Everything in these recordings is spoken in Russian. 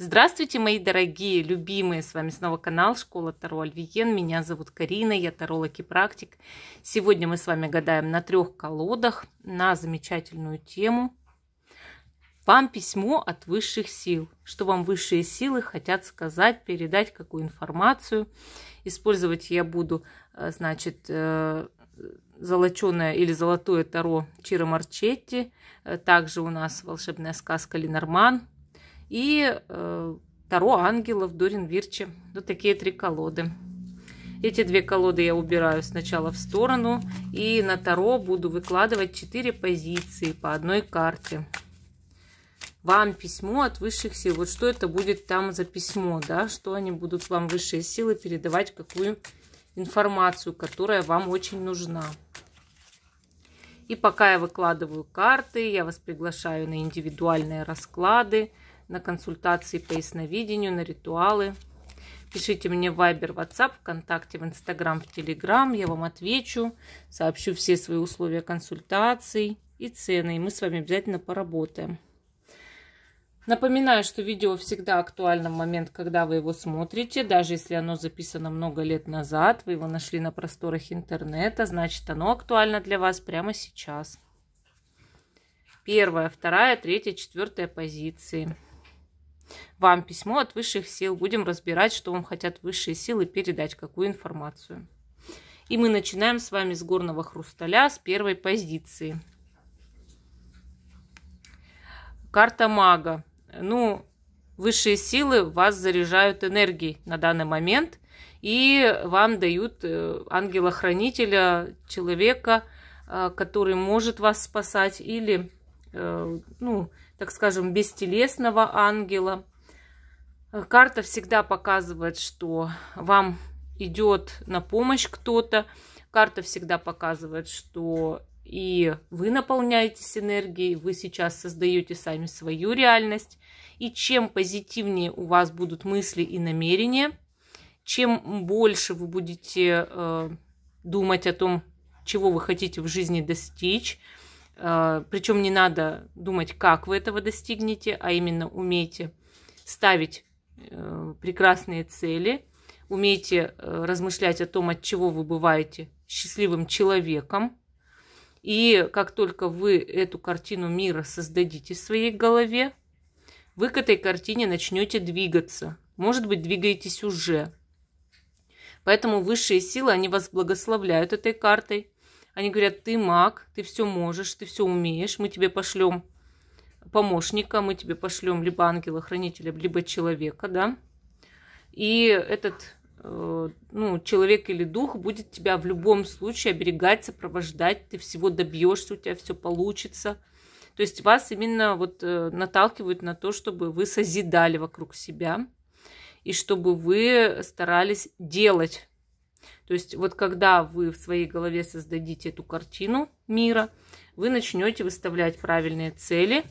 Здравствуйте, мои дорогие, любимые! С вами снова канал Школа Таро Альвиен. Меня зовут Карина, я таролог и практик. Сегодня мы с вами гадаем на трех колодах на замечательную тему. Вам письмо от высших сил. Что вам высшие силы хотят сказать, передать какую информацию. Использовать я буду, э, значит, э, золоченое или золотое таро Чиро Марчетти. Э, также у нас волшебная сказка Ленорман и э, Таро Ангелов Дорин Вирчи. Вот такие три колоды. Эти две колоды я убираю сначала в сторону. И на Таро буду выкладывать 4 позиции по одной карте. Вам письмо от высших сил. Вот что это будет там за письмо, да? Что они будут вам высшие силы передавать, какую информацию, которая вам очень нужна. И пока я выкладываю карты, я вас приглашаю на индивидуальные расклады на консультации по ясновидению, на ритуалы. Пишите мне в Viber, WhatsApp, ВКонтакте, в Instagram, в Telegram. Я вам отвечу, сообщу все свои условия консультаций и цены. И мы с вами обязательно поработаем. Напоминаю, что видео всегда актуально в момент, когда вы его смотрите. Даже если оно записано много лет назад, вы его нашли на просторах интернета, значит оно актуально для вас прямо сейчас. Первая, вторая, третья, четвертая позиции. Вам письмо от высших сил. Будем разбирать, что вам хотят высшие силы передать, какую информацию. И мы начинаем с вами с горного хрусталя, с первой позиции. Карта мага. Ну, высшие силы вас заряжают энергией на данный момент. И вам дают э, ангела-хранителя, человека, э, который может вас спасать или э, ну, так скажем, бестелесного ангела. Карта всегда показывает, что вам идет на помощь кто-то. Карта всегда показывает, что и вы наполняетесь энергией, вы сейчас создаете сами свою реальность. И чем позитивнее у вас будут мысли и намерения, чем больше вы будете э, думать о том, чего вы хотите в жизни достичь, а, Причем не надо думать, как вы этого достигнете, а именно умейте ставить э, прекрасные цели, умейте э, размышлять о том, от чего вы бываете счастливым человеком. И как только вы эту картину мира создадите в своей голове, вы к этой картине начнете двигаться. Может быть, двигаетесь уже. Поэтому высшие силы, они вас благословляют этой картой – они говорят, ты маг, ты все можешь, ты все умеешь, мы тебе пошлем помощника, мы тебе пошлем либо ангела-хранителя, либо человека, да. И этот э, ну, человек или дух будет тебя в любом случае оберегать, сопровождать, ты всего добьешься, у тебя все получится. То есть вас именно вот э, наталкивают на то, чтобы вы созидали вокруг себя и чтобы вы старались делать то есть вот когда вы в своей голове создадите эту картину мира, вы начнете выставлять правильные цели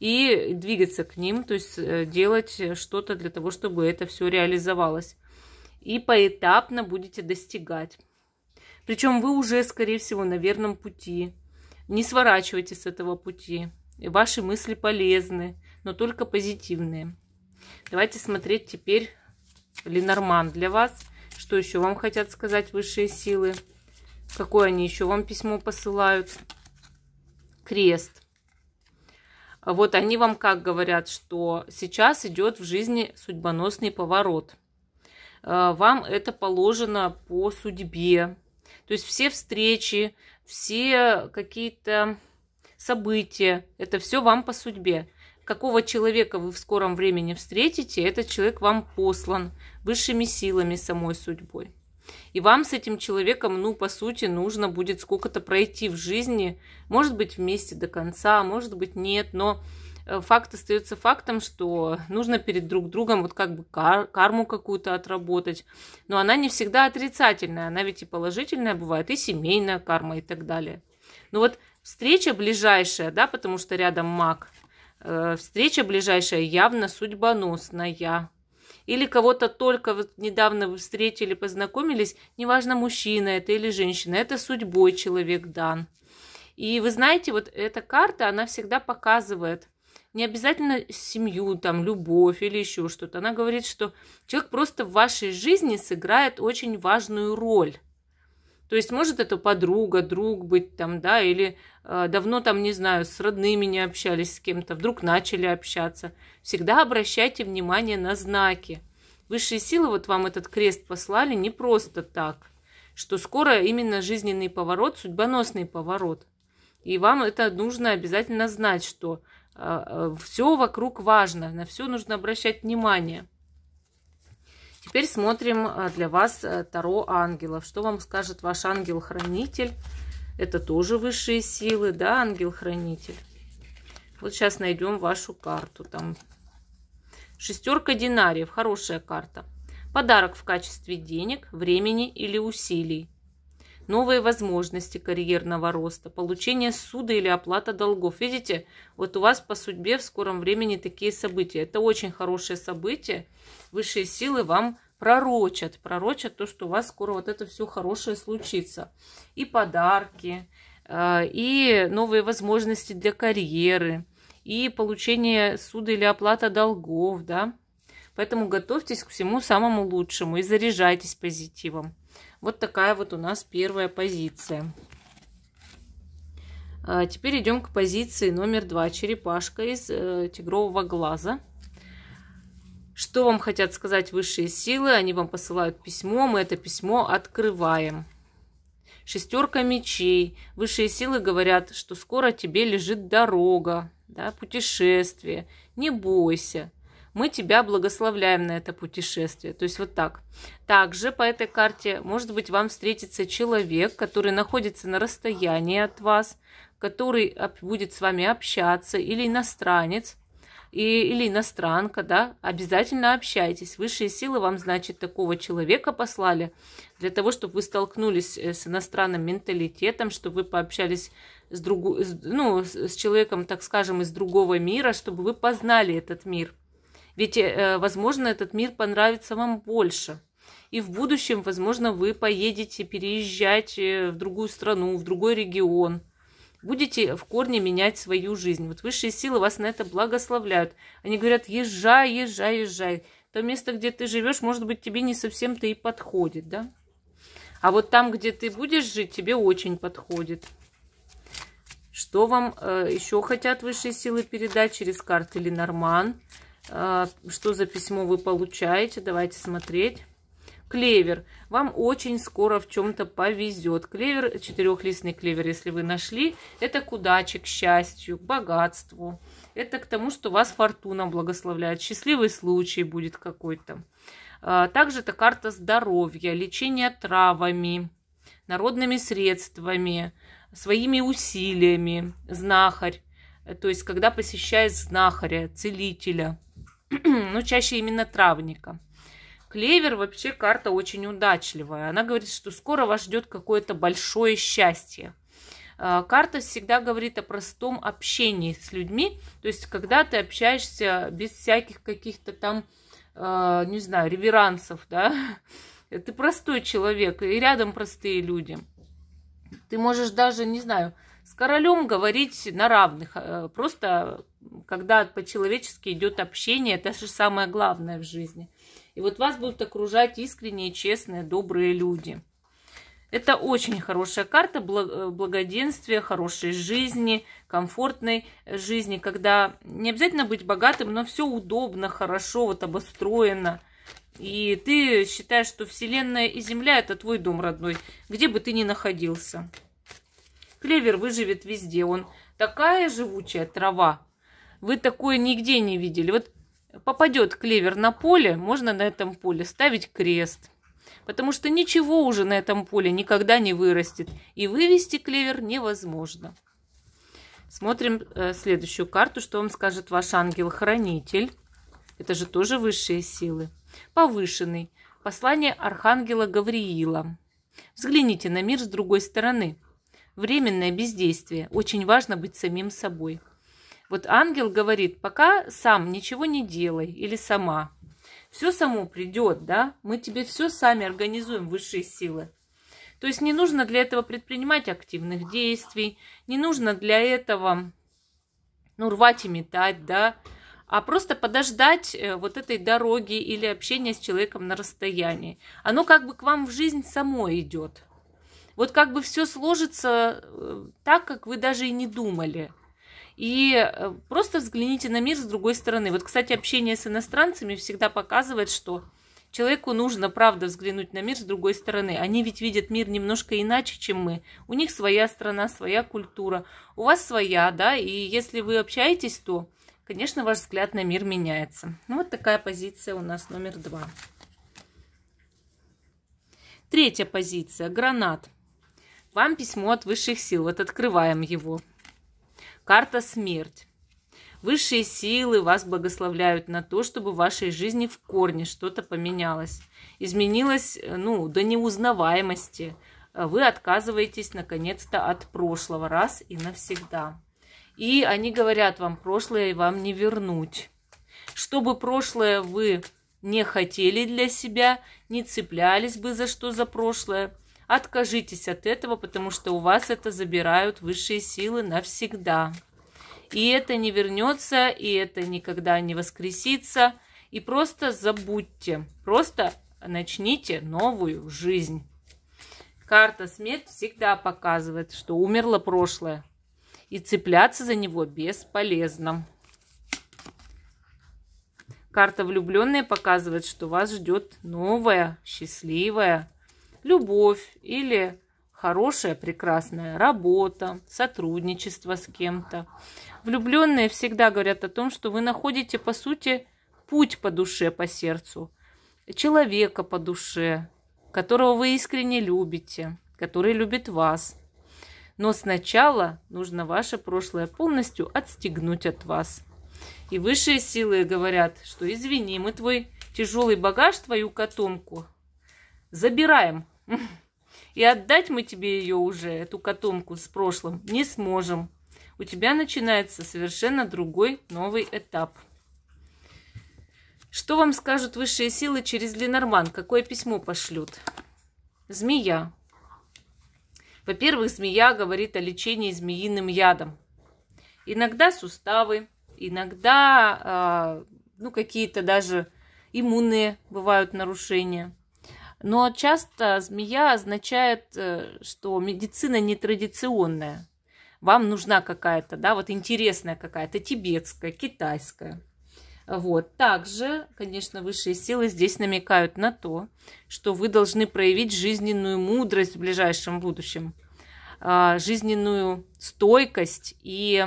и двигаться к ним, то есть э, делать что-то для того, чтобы это все реализовалось. И поэтапно будете достигать. Причем вы уже, скорее всего, на верном пути. Не сворачивайте с этого пути. Ваши мысли полезны, но только позитивные. Давайте смотреть теперь Ленорман для вас – что еще вам хотят сказать высшие силы? Какое они еще вам письмо посылают? Крест. Вот они вам как говорят, что сейчас идет в жизни судьбоносный поворот. Э, вам это положено по судьбе. То есть все встречи, все какие-то события, это все вам по судьбе какого человека вы в скором времени встретите, этот человек вам послан высшими силами, самой судьбой. И вам с этим человеком, ну, по сути, нужно будет сколько-то пройти в жизни, может быть, вместе до конца, может быть, нет, но э, факт остается фактом, что нужно перед друг другом вот как бы кар карму какую-то отработать. Но она не всегда отрицательная, она ведь и положительная бывает, и семейная карма и так далее. Но ну вот встреча ближайшая, да, потому что рядом маг – Э, встреча ближайшая явно судьбоносная. Или кого-то только вот недавно вы встретили, познакомились, неважно, мужчина это или женщина, это судьбой человек дан. И вы знаете, вот эта карта, она всегда показывает, не обязательно семью, там, любовь или еще что-то. Она говорит, что человек просто в вашей жизни сыграет очень важную роль. То есть может это подруга, друг быть там, да, или э, давно там, не знаю, с родными не общались с кем-то, вдруг начали общаться. Всегда обращайте внимание на знаки. Высшие силы вот вам этот крест послали не просто так, что скоро именно жизненный поворот, судьбоносный поворот. И вам это нужно обязательно знать, что э, э все вокруг важно, на все нужно обращать внимание – Теперь смотрим а, для вас э, Таро ангелов. Что вам скажет ваш ангел-хранитель? Это тоже высшие силы, да, ангел-хранитель? Вот сейчас найдем вашу карту. Там Шестерка динариев. Хорошая карта. Подарок в качестве денег, времени или усилий новые возможности карьерного роста, получение суда или оплата долгов. Видите, вот у вас по судьбе в скором времени такие события. Это очень хорошее событие. Высшие силы вам пророчат, пророчат то, что у вас скоро вот это все хорошее случится. И подарки, э, и новые возможности для карьеры, и получение суда или оплата долгов, да. Поэтому готовьтесь к всему самому лучшему и заряжайтесь позитивом. Вот такая вот у нас первая позиция. А, теперь идем к позиции номер два. Черепашка из э, тигрового глаза. Что вам хотят сказать высшие силы? Они вам посылают письмо, мы это письмо открываем. Шестерка мечей. Высшие силы говорят, что скоро тебе лежит дорога, да, путешествие. Не бойся мы тебя благословляем на это путешествие. То есть вот так. Также по этой карте может быть вам встретится человек, который находится на расстоянии от вас, который будет с вами общаться, или иностранец, и, или иностранка, да, обязательно общайтесь. Высшие силы вам, значит, такого человека послали для того, чтобы вы столкнулись э, с иностранным менталитетом, чтобы вы пообщались с, другу, с, ну, с человеком, так скажем, из другого мира, чтобы вы познали этот мир – ведь, э, возможно, этот мир понравится вам больше. И в будущем, возможно, вы поедете переезжать э, в другую страну, в другой регион. Будете в корне менять свою жизнь. Вот высшие силы вас на это благословляют. Они говорят, езжай, езжай, езжай. То место, где ты живешь, может быть, тебе не совсем-то и подходит, да? А вот там, где ты будешь жить, тебе очень подходит. Что вам э, еще хотят высшие силы передать через карты Ленорман? Норман? А, что за письмо вы получаете? Давайте смотреть. Клевер. Вам очень скоро в чем-то повезет. Клевер, четырехлистный клевер, если вы нашли, это к удаче, к счастью, к богатству. Это к тому, что вас фортуна благословляет. Счастливый случай будет какой-то. А, также это карта здоровья, лечение травами, народными средствами, своими усилиями, знахарь. То есть, когда посещает знахаря, целителя – но ну, чаще именно травника. Клевер вообще карта очень удачливая. Она говорит, что скоро вас ждет какое-то большое счастье. А, карта всегда говорит о простом общении с людьми, то есть когда ты общаешься без всяких каких-то там, а, не знаю, реверансов, да, ты простой человек, и рядом простые люди. Ты можешь даже, не знаю, с королем говорить на равных. Э, просто когда по-человечески идет общение, это же самое главное в жизни. И вот вас будут окружать искренние, честные, добрые люди. Это очень хорошая карта э, благоденствия, хорошей жизни, комфортной жизни, когда не обязательно быть богатым, но все удобно, хорошо, вот обустроено. И ты считаешь, что Вселенная и Земля – это твой дом родной, где бы ты ни находился. Клевер выживет везде. Он такая живучая трава. Вы такое нигде не видели. Вот попадет клевер на поле, можно на этом поле ставить крест. Потому что ничего уже на этом поле никогда не вырастет. И вывести клевер невозможно. Смотрим э, следующую карту, что вам скажет ваш ангел-хранитель. Это же тоже высшие силы. Повышенный. Послание архангела Гавриила. Взгляните на мир с другой стороны временное бездействие. Очень важно быть самим собой. Вот ангел говорит, пока сам ничего не делай или сама. Все само придет, да? Мы тебе все сами организуем, высшие силы. То есть не нужно для этого предпринимать активных действий, не нужно для этого ну, рвать и метать, да, а просто подождать э, вот этой дороги или общения с человеком на расстоянии. Оно как бы к вам в жизнь само идет. Вот как бы все сложится э, так, как вы даже и не думали. И э, просто взгляните на мир с другой стороны. Вот, кстати, общение с иностранцами всегда показывает, что человеку нужно, правда, взглянуть на мир с другой стороны. Они ведь видят мир немножко иначе, чем мы. У них своя страна, своя культура, у вас своя, да, и если вы общаетесь, то, конечно, ваш взгляд на мир меняется. Ну, вот такая позиция у нас номер два. Третья позиция – гранат. Вам письмо от высших сил. Вот открываем его. Карта смерть. Высшие силы вас благословляют на то, чтобы в вашей жизни в корне что-то поменялось. Изменилось, э, ну, до неузнаваемости. Вы отказываетесь, наконец-то, от прошлого раз и навсегда. И они говорят вам, прошлое вам не вернуть. Чтобы прошлое вы не хотели для себя, не цеплялись бы за что за прошлое, Откажитесь от этого, потому что у вас это забирают высшие силы навсегда. И это не вернется, и это никогда не воскресится. И просто забудьте, просто начните новую жизнь. Карта смерть всегда показывает, что умерло прошлое. И цепляться за него бесполезно. Карта влюбленная показывает, что вас ждет новая счастливая любовь или хорошая, прекрасная работа, сотрудничество с кем-то. Влюбленные всегда говорят о том, что вы находите, по сути, путь по душе, по сердцу, человека по душе, которого вы искренне любите, который любит вас. Но сначала нужно ваше прошлое полностью отстегнуть от вас. И высшие силы говорят, что извини, мы твой тяжелый багаж, твою котомку забираем И отдать мы тебе ее уже, эту котомку с прошлым, не сможем. У тебя начинается совершенно другой новый этап. Что вам скажут высшие силы через Ленорман? Какое письмо пошлют? Змея. Во-первых, змея говорит о лечении змеиным ядом. Иногда суставы, иногда а, ну, какие-то даже иммунные бывают нарушения – но часто змея означает, э, что медицина нетрадиционная. Вам нужна какая-то, да, вот интересная какая-то, тибетская, китайская. Вот. Также, конечно, высшие силы здесь намекают на то, что вы должны проявить жизненную мудрость в ближайшем будущем, а, жизненную стойкость и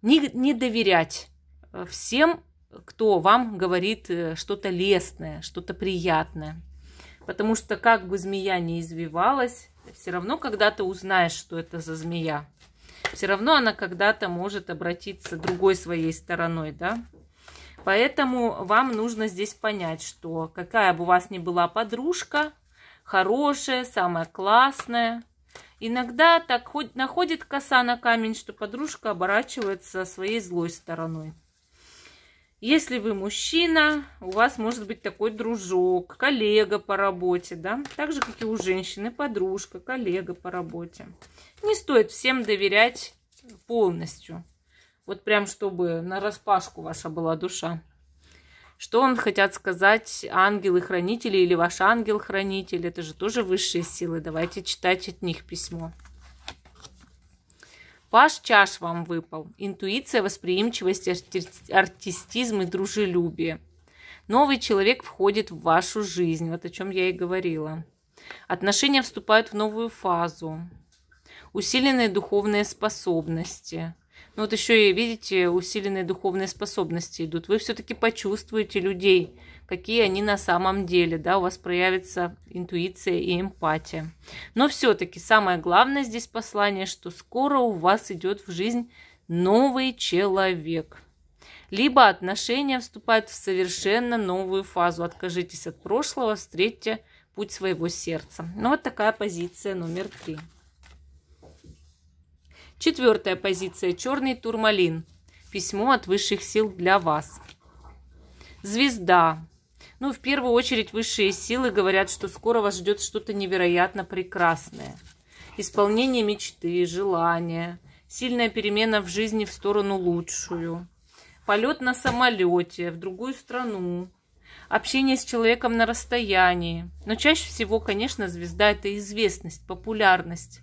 не, не доверять э, всем, кто вам говорит э, что-то лестное, что-то приятное. Потому что как бы змея не извивалась, все равно когда-то узнаешь, что это за змея. Все равно она когда-то может обратиться другой своей стороной, да? Поэтому вам нужно здесь понять, что какая бы у вас ни была подружка, хорошая, самая классная, иногда так находит коса на камень, что подружка оборачивается своей злой стороной. Если вы мужчина, у вас может быть такой дружок, коллега по работе, да? Так же, как и у женщины, подружка, коллега по работе. Не стоит всем доверять полностью. Вот прям, чтобы на распашку ваша была душа. Что вам хотят сказать ангелы-хранители или ваш ангел-хранитель? Это же тоже высшие силы. Давайте читать от них письмо ваш чаш вам выпал. Интуиция, восприимчивость, артистизм и дружелюбие. Новый человек входит в вашу жизнь, вот о чем я и говорила. Отношения вступают в новую фазу. Усиленные духовные способности. Ну вот еще и, видите, усиленные духовные способности идут. Вы все-таки почувствуете людей, какие они на самом деле, да, у вас проявится интуиция и эмпатия. Но все-таки самое главное здесь послание, что скоро у вас идет в жизнь новый человек. Либо отношения вступают в совершенно новую фазу. Откажитесь от прошлого, встретьте путь своего сердца. Ну вот такая позиция номер три. Четвертая позиция. Черный турмалин. Письмо от высших сил для вас. Звезда. Ну, в первую очередь, высшие силы говорят, что скоро вас ждет что-то невероятно прекрасное. Исполнение мечты, желания, сильная перемена в жизни в сторону лучшую, полет на самолете в другую страну, общение с человеком на расстоянии. Но чаще всего, конечно, звезда – это известность, популярность.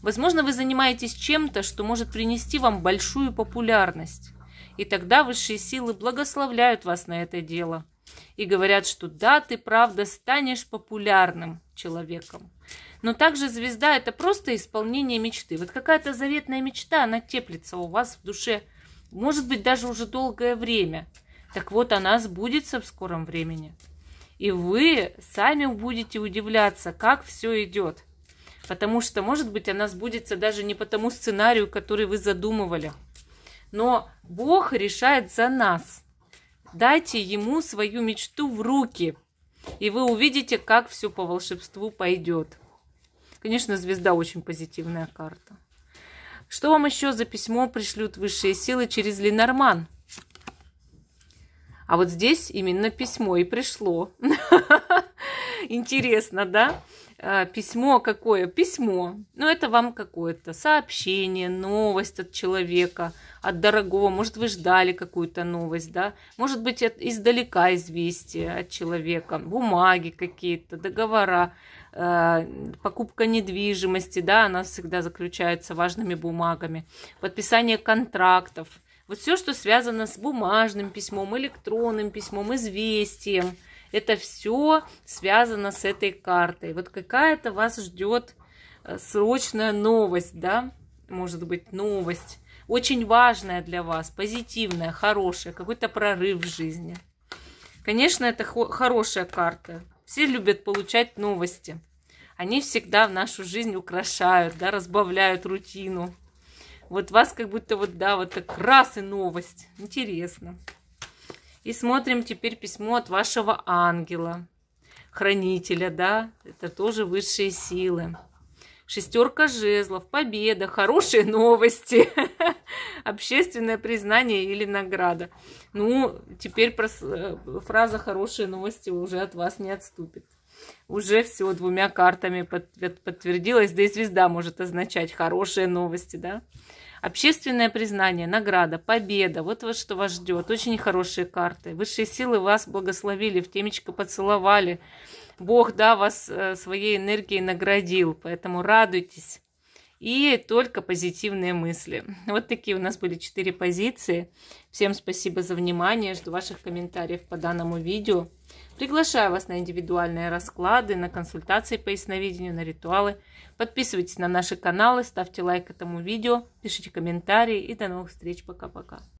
Возможно, вы занимаетесь чем-то, что может принести вам большую популярность. И тогда высшие силы благословляют вас на это дело – и говорят, что да, ты правда станешь популярным человеком. Но также звезда – это просто исполнение мечты. Вот какая-то заветная мечта, она теплится у вас в душе, может быть, даже уже долгое время. Так вот, она сбудется в скором времени. И вы сами будете удивляться, как все идет. Потому что, может быть, она сбудется даже не по тому сценарию, который вы задумывали. Но Бог решает за нас – Дайте ему свою мечту в руки, и вы увидите, как все по волшебству пойдет. Конечно, звезда очень позитивная карта. Что вам еще за письмо пришлют высшие силы через Ленорман? А вот здесь именно письмо и пришло. Интересно, да? А, письмо какое? Письмо. Ну, это вам какое-то сообщение, новость от человека, от дорогого, может, вы ждали какую-то новость, да, может быть, от, издалека известие от человека, бумаги какие-то, договора, э, покупка недвижимости, да, она всегда заключается важными бумагами, подписание контрактов, вот все, что связано с бумажным письмом, электронным письмом, известием, это все связано с этой картой. Вот какая-то вас ждет э, срочная новость, да, может быть, новость очень важное для вас, позитивное, хорошее, какой-то прорыв в жизни. Конечно, это хорошая карта. Все любят получать новости. Они всегда в нашу жизнь украшают, да, разбавляют рутину. Вот вас как будто вот, да, вот так раз и новость. Интересно. И смотрим теперь письмо от вашего ангела, хранителя, да, это тоже высшие силы. Шестерка жезлов, победа, хорошие новости, общественное признание или награда. Ну, теперь э, фраза «хорошие новости» уже от вас не отступит. Уже все двумя картами под подтвердилось, да и звезда может означать хорошие новости, да? Общественное признание, награда, победа. Вот вот что вас ждет. Очень хорошие карты. Высшие силы вас благословили, в темечко поцеловали. Бог, да, вас э, своей энергией наградил. Поэтому радуйтесь. И только позитивные мысли. Вот такие у нас были четыре позиции. Всем спасибо за внимание. Жду ваших комментариев по данному видео. Приглашаю вас на индивидуальные расклады, на консультации по ясновидению, на ритуалы. Подписывайтесь на наши каналы, ставьте лайк этому видео, пишите комментарии и до новых встреч. Пока-пока.